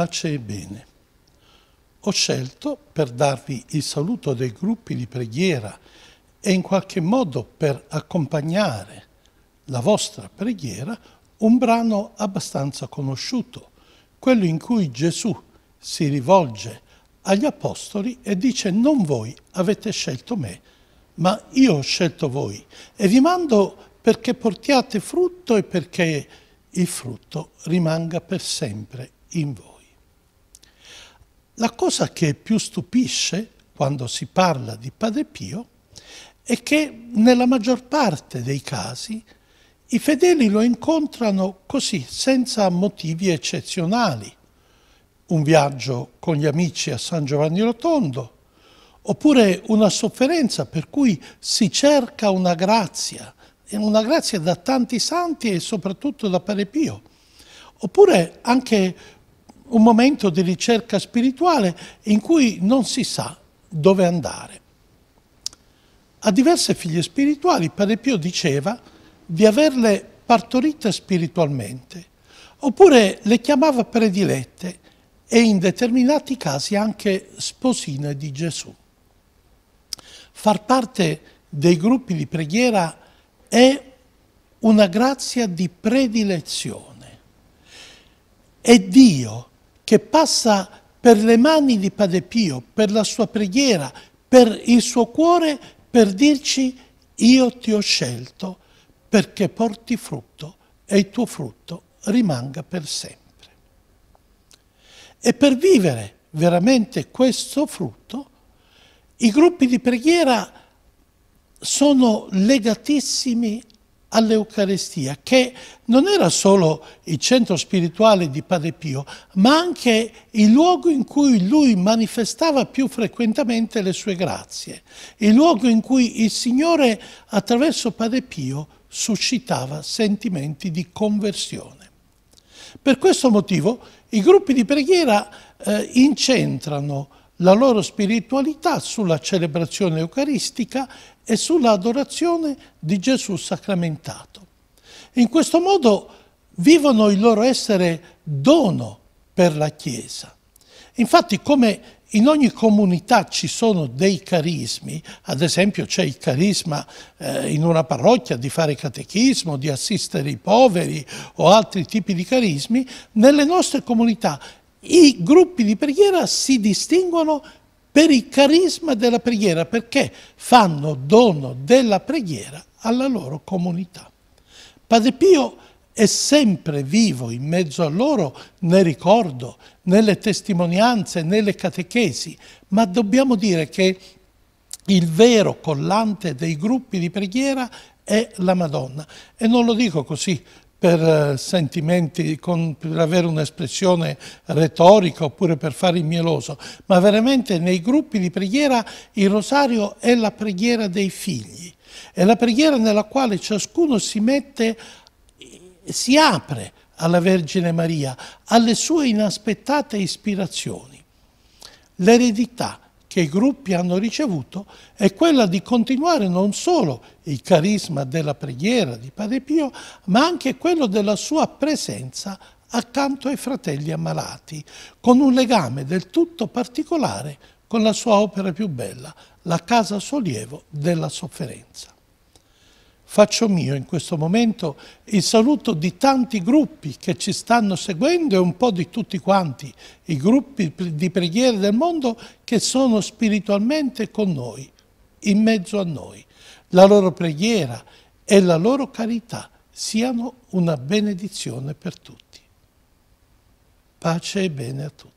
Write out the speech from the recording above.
pace e bene. Ho scelto per darvi il saluto dei gruppi di preghiera e in qualche modo per accompagnare la vostra preghiera un brano abbastanza conosciuto, quello in cui Gesù si rivolge agli apostoli e dice non voi avete scelto me, ma io ho scelto voi e vi mando perché portiate frutto e perché il frutto rimanga per sempre in voi. La cosa che più stupisce quando si parla di Padre Pio è che nella maggior parte dei casi i fedeli lo incontrano così, senza motivi eccezionali. Un viaggio con gli amici a San Giovanni Rotondo, oppure una sofferenza per cui si cerca una grazia, una grazia da tanti santi e soprattutto da Padre Pio. Oppure anche un momento di ricerca spirituale in cui non si sa dove andare. A diverse figlie spirituali Padre Pio diceva di averle partorite spiritualmente, oppure le chiamava predilette e in determinati casi anche sposine di Gesù. Far parte dei gruppi di preghiera è una grazia di predilezione. E Dio che passa per le mani di Padre Pio, per la sua preghiera, per il suo cuore, per dirci io ti ho scelto perché porti frutto e il tuo frutto rimanga per sempre. E per vivere veramente questo frutto, i gruppi di preghiera sono legatissimi all'Eucarestia, che non era solo il centro spirituale di Padre Pio, ma anche il luogo in cui lui manifestava più frequentemente le sue grazie, il luogo in cui il Signore, attraverso Padre Pio, suscitava sentimenti di conversione. Per questo motivo i gruppi di preghiera eh, incentrano la loro spiritualità sulla celebrazione eucaristica e sull'adorazione di Gesù sacramentato. In questo modo vivono il loro essere dono per la Chiesa. Infatti, come in ogni comunità ci sono dei carismi, ad esempio c'è il carisma eh, in una parrocchia di fare catechismo, di assistere i poveri o altri tipi di carismi, nelle nostre comunità i gruppi di preghiera si distinguono per il carisma della preghiera, perché fanno dono della preghiera alla loro comunità. Padre Pio è sempre vivo in mezzo a loro nel ricordo, nelle testimonianze, nelle catechesi, ma dobbiamo dire che il vero collante dei gruppi di preghiera è la Madonna. E non lo dico così per eh, sentimenti, con, per avere un'espressione retorica oppure per fare il mieloso, ma veramente nei gruppi di preghiera il rosario è la preghiera dei figli, è la preghiera nella quale ciascuno si mette, si apre alla Vergine Maria, alle sue inaspettate ispirazioni. L'eredità, che i gruppi hanno ricevuto è quella di continuare non solo il carisma della preghiera di Padre Pio, ma anche quello della sua presenza accanto ai fratelli ammalati, con un legame del tutto particolare con la sua opera più bella, la casa sollievo della sofferenza faccio mio in questo momento il saluto di tanti gruppi che ci stanno seguendo e un po' di tutti quanti, i gruppi di preghiere del mondo che sono spiritualmente con noi, in mezzo a noi. La loro preghiera e la loro carità siano una benedizione per tutti. Pace e bene a tutti.